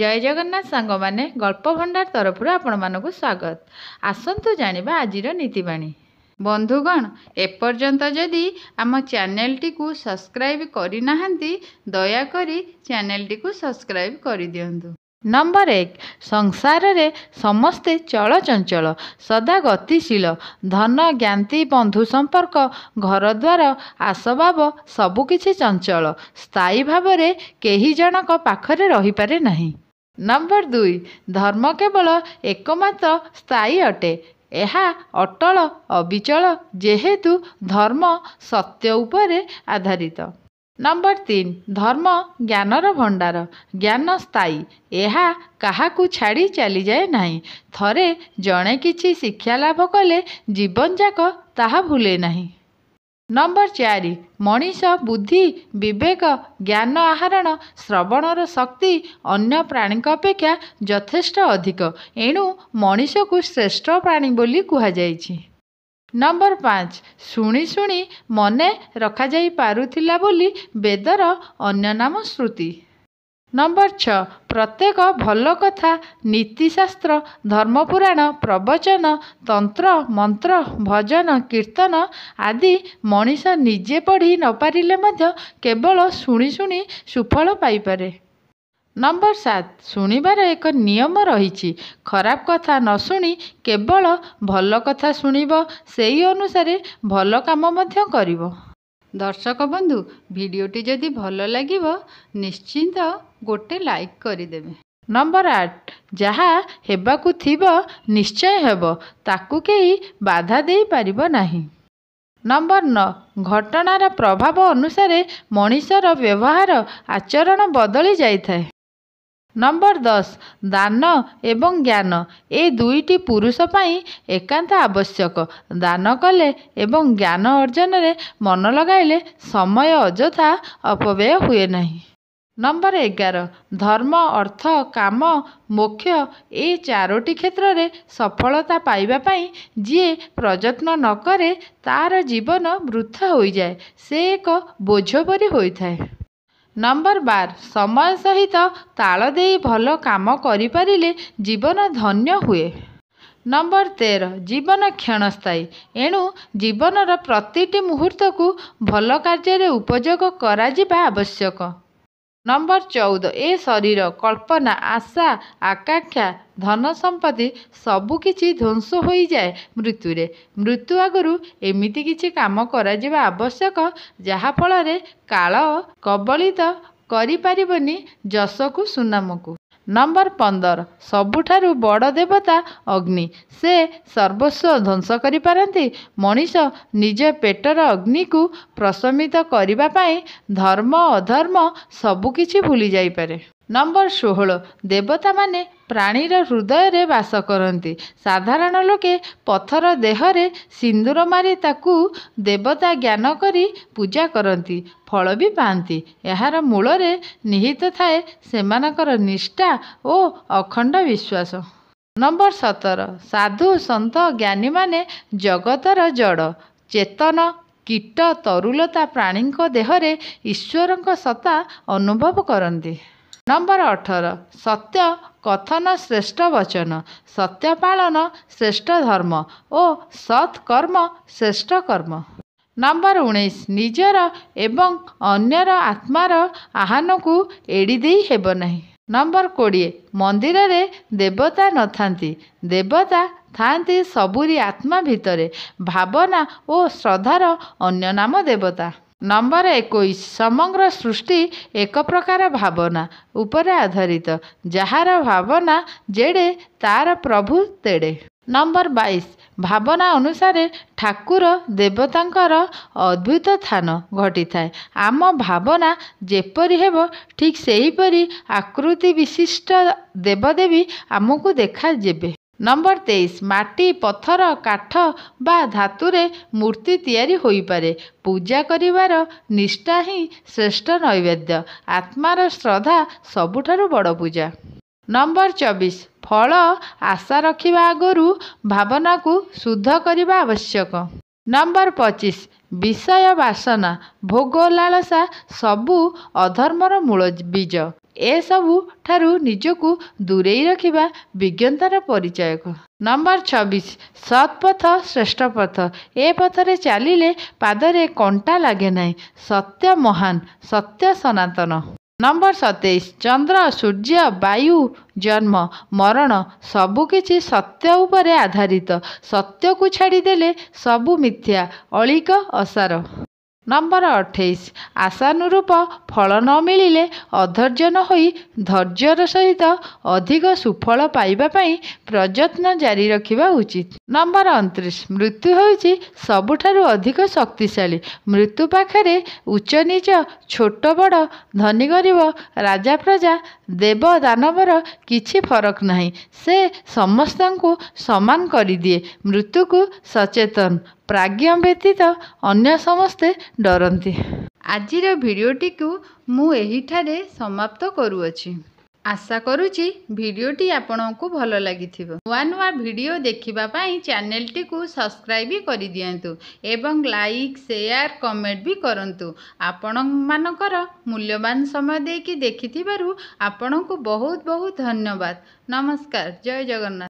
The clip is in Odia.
ଜୟ ଜଗନ୍ନାଥ ସାଙ୍ଗମାନେ ଗଳ୍ପ ଭଣ୍ଡାର ତରଫରୁ ଆପଣମାନଙ୍କୁ ସ୍ୱାଗତ ଆସନ୍ତୁ ଜାଣିବା ଆଜିର ନୀତିବାଣୀ ବନ୍ଧୁଗଣ ଏପର୍ଯ୍ୟନ୍ତ ଯଦି ଆମ ଚ୍ୟାନେଲଟିକୁ ସବସ୍କ୍ରାଇବ୍ କରିନାହାନ୍ତି ଦୟାକରି ଚ୍ୟାନେଲଟିକୁ ସବସ୍କ୍ରାଇବ୍ କରିଦିଅନ୍ତୁ ନମ୍ବର ଏକ ସଂସାରରେ ସମସ୍ତେ ଚଳଚଞ୍ଚଳ ସଦା ଗତିଶୀଳ ଧନ ଜ୍ଞାନ୍ତି ବନ୍ଧୁ ସମ୍ପର୍କ ଘରଦ୍ୱାର ଆସବାବ ସବୁକିଛି ଚଞ୍ଚଳ ସ୍ଥାୟୀ ଭାବରେ କେହି ଜଣଙ୍କ ପାଖରେ ରହିପାରେ ନାହିଁ ନମ୍ବର ଦୁଇ ଧର୍ମ କେବଳ ଏକମାତ୍ର ସ୍ଥାୟୀ ଅଟେ ଏହା ଅଟଳ ଅବିଚଳ ଯେହେତୁ ଧର୍ମ ସତ୍ୟ ଉପରେ ଆଧାରିତ ନମ୍ବର ତିନି ଧର୍ମ ଜ୍ଞାନର ଭଣ୍ଡାର ଜ୍ଞାନ ସ୍ଥାୟୀ ଏହା କାହାକୁ ଛାଡ଼ି ଚାଲିଯାଏ ନାହିଁ ଥରେ ଜଣେ କିଛି ଶିକ୍ଷା ଲାଭ କଲେ ଜୀବନଯାକ ତାହା ଭୁଲେ ନାହିଁ ନମ୍ବର ଚାରି ମଣିଷ ବୁଦ୍ଧି ବିବେକ ଜ୍ଞାନ ଆହରଣ ଶ୍ରବଣର ଶକ୍ତି ଅନ୍ୟ ପ୍ରାଣୀଙ୍କ ଅପେକ୍ଷା ଯଥେଷ୍ଟ ଅଧିକ ଏଣୁ ମଣିଷକୁ ଶ୍ରେଷ୍ଠ ପ୍ରାଣୀ ବୋଲି କୁହାଯାଇଛି ନମ୍ବର ପାଞ୍ଚ ଶୁଣି ଶୁଣି ମନେ ରଖାଯାଇପାରୁଥିଲା ବୋଲି ବେଦର ଅନ୍ୟ ନାମ ଶ୍ରୁତି ନମ୍ବର ଛଅ ପ୍ରତ୍ୟେକ ଭଲ କଥା ନୀତିଶାସ୍ତ୍ର ଧର୍ମପୁରାଣ ପ୍ରବଚନ ତନ୍ତ୍ର ମନ୍ତ୍ର ଭଜନ କୀର୍ତ୍ତନ ଆଦି ମଣିଷ ନିଜେ ପଢ଼ି ନପାରିଲେ ମଧ୍ୟ କେବଳ ଶୁଣି ଶୁଣି ସୁଫଳ ପାଇପାରେ ନମ୍ବର ସାତ ଶୁଣିବାର ଏକ ନିୟମ ରହିଛି ଖରାପ କଥା ନ ଶୁଣି କେବଳ ଭଲ କଥା ଶୁଣିବ ସେହି ଅନୁସାରେ ଭଲ କାମ ମଧ୍ୟ କରିବ ଦର୍ଶକ ବନ୍ଧୁ ଭିଡ଼ିଓଟି ଯଦି ଭଲ ଲାଗିବ ନିଶ୍ଚିନ୍ତ ଗୋଟେ ଲାଇକ୍ କରିଦେବେ ନମ୍ବର ଆଠ ଯାହା ହେବାକୁ ଥିବ ନିଶ୍ଚୟ ହେବ ତାକୁ କେହି ବାଧା ଦେଇପାରିବ ନାହିଁ ନମ୍ବର ନଅ ଘଟଣାର ପ୍ରଭାବ ଅନୁସାରେ ମଣିଷର ବ୍ୟବହାର ଆଚରଣ ବଦଳି ଯାଇଥାଏ ନମ୍ବର ଦଶ ଦାନ ଏବଂ ଜ୍ଞାନ ଏ ଦୁଇଟି ପୁରୁଷ ପାଇଁ ଏକାନ୍ତ ଆବଶ୍ୟକ ଦାନ କଲେ ଏବଂ ଜ୍ଞାନ ଅର୍ଜନରେ ମନ ଲଗାଇଲେ ସମୟ ଅଯଥା ଅପବ୍ୟୟ ହୁଏ ନାହିଁ ନମ୍ବର ଏଗାର ଧର୍ମ ଅର୍ଥ କାମ ମୋକ୍ଷ ଏ ଚାରୋଟି କ୍ଷେତ୍ରରେ ସଫଳତା ପାଇବା ପାଇଁ ଯିଏ ପ୍ରଯତ୍ନ ନକରେ ତା'ର ଜୀବନ ବୃଥା ହୋଇଯାଏ ସେ ଏକ ବୋଝ ପରି ହୋଇଥାଏ ନମ୍ବର ବାର ସମୟ ସହିତ ତାଳ ଦେଇ ଭଲ କାମ କରିପାରିଲେ ଜୀବନ ଧନ୍ୟ ହୁଏ ନମ୍ବର ତେର ଜୀବନ କ୍ଷଣସ୍ଥାୟୀ ଏଣୁ ଜୀବନର ପ୍ରତିଟି ମୁହୂର୍ତ୍ତକୁ ଭଲ କାର୍ଯ୍ୟରେ ଉପଯୋଗ କରାଯିବା ଆବଶ୍ୟକ ନମ୍ବର ଚଉଦ ଏ ଶରୀର କଳ୍ପନା ଆଶା ଆକାଂକ୍ଷା ଧନ ସମ୍ପତ୍ତି ସବୁକିଛି ଧ୍ୱଂସ ହୋଇଯାଏ ମୃତ୍ୟୁରେ ମୃତ୍ୟୁ ଆଗରୁ ଏମିତି କିଛି କାମ କରାଯିବା ଆବଶ୍ୟକ ଯାହାଫଳରେ କାଳ କବଳିତ କରିପାରିବନି ଯଶକୁ ସୁନାମକୁ ନମ୍ବର ପନ୍ଦର ସବୁଠାରୁ ବଡ଼ ଦେବତା ଅଗ୍ନି ସେ ସର୍ବସ୍ୱ ଧ୍ୱଂସ କରିପାରନ୍ତି ମଣିଷ ନିଜ ପେଟର ଅଗ୍ନିକୁ ପ୍ରଶମିତ କରିବା ପାଇଁ ଧର୍ମ ଅଧର୍ମ ସବୁକିଛି ଭୁଲି ଯାଇପାରେ ନମ୍ବର ଷୋହଳ ଦେବତାମାନେ ପ୍ରାଣୀର ହୃଦୟରେ ବାସ କରନ୍ତି ସାଧାରଣ ଲୋକେ ପଥର ଦେହରେ ସିନ୍ଦୁର ମାରି ତାକୁ ଦେବତା ଜ୍ଞାନ କରି ପୂଜା କରନ୍ତି ଫଳ ବି ପାଆନ୍ତି ଏହାର ମୂଳରେ ନିହିତ ଥାଏ ସେମାନଙ୍କର ନିଷ୍ଠା ଓ ଅଖଣ୍ଡ ବିଶ୍ୱାସ ନମ୍ବର ସତର ସାଧୁ ସନ୍ତ ଜ୍ଞାନୀମାନେ ଜଗତର ଜଡ଼ ଚେତନ କୀଟ ତରୁଲତା ପ୍ରାଣୀଙ୍କ ଦେହରେ ଈଶ୍ୱରଙ୍କ ସତ୍ତା ଅନୁଭବ କରନ୍ତି ନମ୍ବର ଅଠର ସତ୍ୟ କଥନ ଶ୍ରେଷ୍ଠ ବଚନ ସତ୍ୟ ପାଳନ ଶ୍ରେଷ୍ଠ ଧର୍ମ ଓ ସତ୍କର୍ମ ଶ୍ରେଷ୍ଠ କର୍ମ ନମ୍ବର ଉଣେଇଶ ନିଜର ଏବଂ ଅନ୍ୟର ଆତ୍ମାର ଆହ୍ୱାନକୁ ଏଡ଼ି ଦେଇ ହେବ ନାହିଁ ନମ୍ବର କୋଡ଼ିଏ ମନ୍ଦିରରେ ଦେବତା ନଥାନ୍ତି ଦେବତା ଥାନ୍ତି ସବୁରି ଆତ୍ମା ଭିତରେ ଭାବନା ଓ ଶ୍ରଦ୍ଧାର ଅନ୍ୟ ନାମ ଦେବତା ନମ୍ବର ଏକୋଇଶ ସମଗ୍ର ସୃଷ୍ଟି ଏକ ପ୍ରକାର ଭାବନା ଉପରେ ଆଧାରିତ ଯାହାର ଭାବନା ଯେଡ଼େ ତାର ପ୍ରଭୁ ତେଡ଼େ ନମ୍ବର ବାଇଶ ଭାବନା ଅନୁସାରେ ଠାକୁର ଦେବତାଙ୍କର ଅଦ୍ଭୁତ ସ୍ଥାନ ଘଟିଥାଏ ଆମ ଭାବନା ଯେପରି ହେବ ଠିକ୍ ସେହିପରି ଆକୃତି ବିଶିଷ୍ଟ ଦେବଦେବୀ ଆମକୁ ଦେଖାଯେବେ ନମ୍ବର ତେଇଶ ମାଟି ପଥର କାଠ ବା ଧାତୁରେ ମୂର୍ତ୍ତି ତିଆରି ହୋଇପାରେ ପୂଜା କରିବାର ନିଷ୍ଠା ହିଁ ଶ୍ରେଷ୍ଠ ନୈବେଦ୍ୟ ଆତ୍ମାର ଶ୍ରଦ୍ଧା ସବୁଠାରୁ ବଡ଼ ପୂଜା ନମ୍ବର ଚବିଶ ଫଳ ଆଶା ରଖିବା ଆଗରୁ ଭାବନାକୁ ଶୁଦ୍ଧ କରିବା ଆବଶ୍ୟକ ନମ୍ବର ପଚିଶ ବିଷୟ ବାସନା ଭୋଗ ଲାଳସା ସବୁ ଅଧର୍ମର ମୂଳ ବୀଜ ଏସବୁ ଠାରୁ ନିଜକୁ ଦୂରେଇ ରଖିବା ବିଜ୍ଞତାର ପରିଚୟକ ନମ୍ବର ଛବିଶ ସତ୍ପଥ ଶ୍ରେଷ୍ଠ ପଥ ଏ ପଥରେ ଚାଲିଲେ ପାଦରେ କଣ୍ଟା ଲାଗେ ନାହିଁ ସତ୍ୟ ମହାନ ସତ୍ୟ ସନାତନ ନମ୍ବର ସତେଇଶ ଚନ୍ଦ୍ର ସୂର୍ଯ୍ୟ ବାୟୁ ଜନ୍ମ ମରଣ ସବୁକିଛି ସତ୍ୟ ଉପରେ ଆଧାରିତ ସତ୍ୟକୁ ଛାଡ଼ିଦେଲେ ସବୁ ମିଥ୍ୟା ଅଳିକ ଅସାର ନମ୍ବର ଅଠେଇଶ ଆଶାନୁରୂପ ଫଳ ନ ମିଳିଲେ ଅଧୈର୍ଯ୍ୟ ନ ହୋଇ ଧୈର୍ଯ୍ୟର ସହିତ ଅଧିକ ସୁଫଳ ପାଇବା ପାଇଁ ପ୍ରଯତ୍ନ ଜାରି ରଖିବା ଉଚିତ ନମ୍ବର ଅଣତିରିଶ ମୃତ୍ୟୁ ହେଉଛି ସବୁଠାରୁ ଅଧିକ ଶକ୍ତିଶାଳୀ ମୃତ୍ୟୁ ପାଖରେ ଉଚ୍ଚନୀଚ ଛୋଟ ବଡ଼ ଧନୀ ଗରିବ ରାଜା ପ୍ରଜା ଦେବ ଦାନବର କିଛି ଫରକ ନାହିଁ ସେ ସମସ୍ତଙ୍କୁ ସମାନ କରିଦିଏ ମୃତ୍ୟୁକୁ ସଚେତନ ପ୍ରାଜ୍ଞ ବ୍ୟତୀତ ଅନ୍ୟ ସମସ୍ତେ ଡରନ୍ତି ଆଜିର ଭିଡ଼ିଓଟିକୁ ମୁଁ ଏହିଠାରେ ସମାପ୍ତ କରୁଅଛି ଆଶା କରୁଛି ଭିଡ଼ିଓଟି ଆପଣଙ୍କୁ ଭଲ ଲାଗିଥିବ ନୂଆ ନୂଆ ଭିଡ଼ିଓ ଦେଖିବା ପାଇଁ ଚ୍ୟାନେଲଟିକୁ ସବସ୍କ୍ରାଇବ୍ କରିଦିଅନ୍ତୁ ଏବଂ ଲାଇକ୍ ସେୟାର କମେଣ୍ଟ ବି କରନ୍ତୁ ଆପଣମାନଙ୍କର ମୂଲ୍ୟବାନ ସମୟ ଦେଇକି ଦେଖିଥିବାରୁ ଆପଣଙ୍କୁ ବହୁତ ବହୁତ ଧନ୍ୟବାଦ ନମସ୍କାର ଜୟ ଜଗନ୍ନାଥ